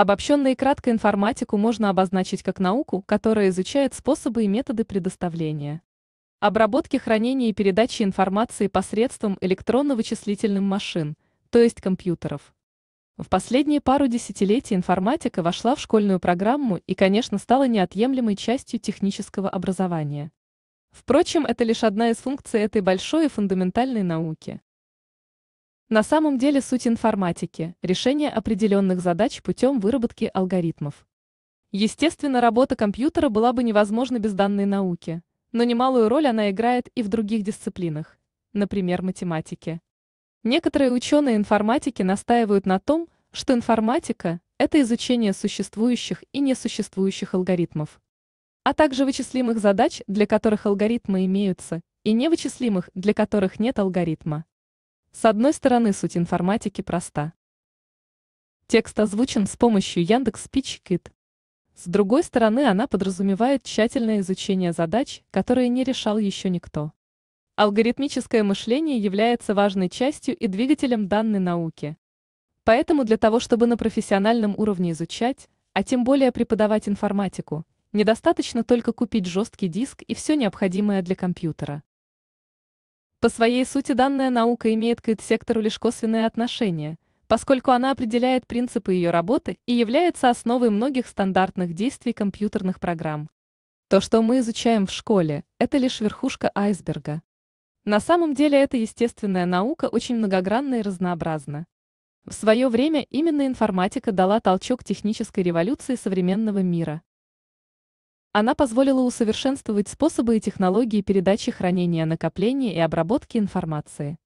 Обобщенно и кратко информатику можно обозначить как науку, которая изучает способы и методы предоставления, обработки, хранения и передачи информации посредством электронно-вычислительных машин, то есть компьютеров. В последние пару десятилетий информатика вошла в школьную программу и, конечно, стала неотъемлемой частью технического образования. Впрочем, это лишь одна из функций этой большой и фундаментальной науки. На самом деле суть информатики – решение определенных задач путем выработки алгоритмов. Естественно, работа компьютера была бы невозможна без данной науки, но немалую роль она играет и в других дисциплинах, например, математике. Некоторые ученые информатики настаивают на том, что информатика – это изучение существующих и несуществующих алгоритмов, а также вычислимых задач, для которых алгоритмы имеются, и невычислимых, для которых нет алгоритма. С одной стороны, суть информатики проста. Текст озвучен с помощью Яндекс Speech С другой стороны, она подразумевает тщательное изучение задач, которые не решал еще никто. Алгоритмическое мышление является важной частью и двигателем данной науки. Поэтому для того, чтобы на профессиональном уровне изучать, а тем более преподавать информатику, недостаточно только купить жесткий диск и все необходимое для компьютера. По своей сути данная наука имеет к IT-сектору лишь косвенное отношение, поскольку она определяет принципы ее работы и является основой многих стандартных действий компьютерных программ. То, что мы изучаем в школе, это лишь верхушка айсберга. На самом деле эта естественная наука очень многогранна и разнообразна. В свое время именно информатика дала толчок технической революции современного мира. Она позволила усовершенствовать способы и технологии передачи хранения накопления и обработки информации.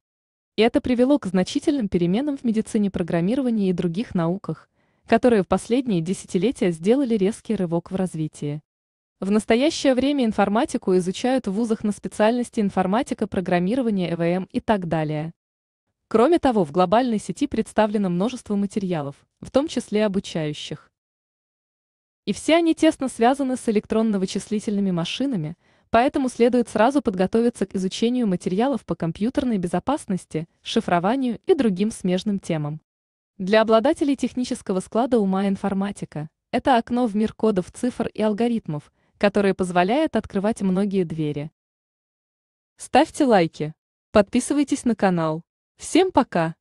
И это привело к значительным переменам в медицине программирования и других науках, которые в последние десятилетия сделали резкий рывок в развитии. В настоящее время информатику изучают в вузах на специальности информатика, программирование, ЭВМ и так далее. Кроме того, в глобальной сети представлено множество материалов, в том числе обучающих. И все они тесно связаны с электронно-вычислительными машинами, поэтому следует сразу подготовиться к изучению материалов по компьютерной безопасности, шифрованию и другим смежным темам. Для обладателей технического склада ума информатика – это окно в мир кодов, цифр и алгоритмов, которое позволяет открывать многие двери. Ставьте лайки, подписывайтесь на канал. Всем пока!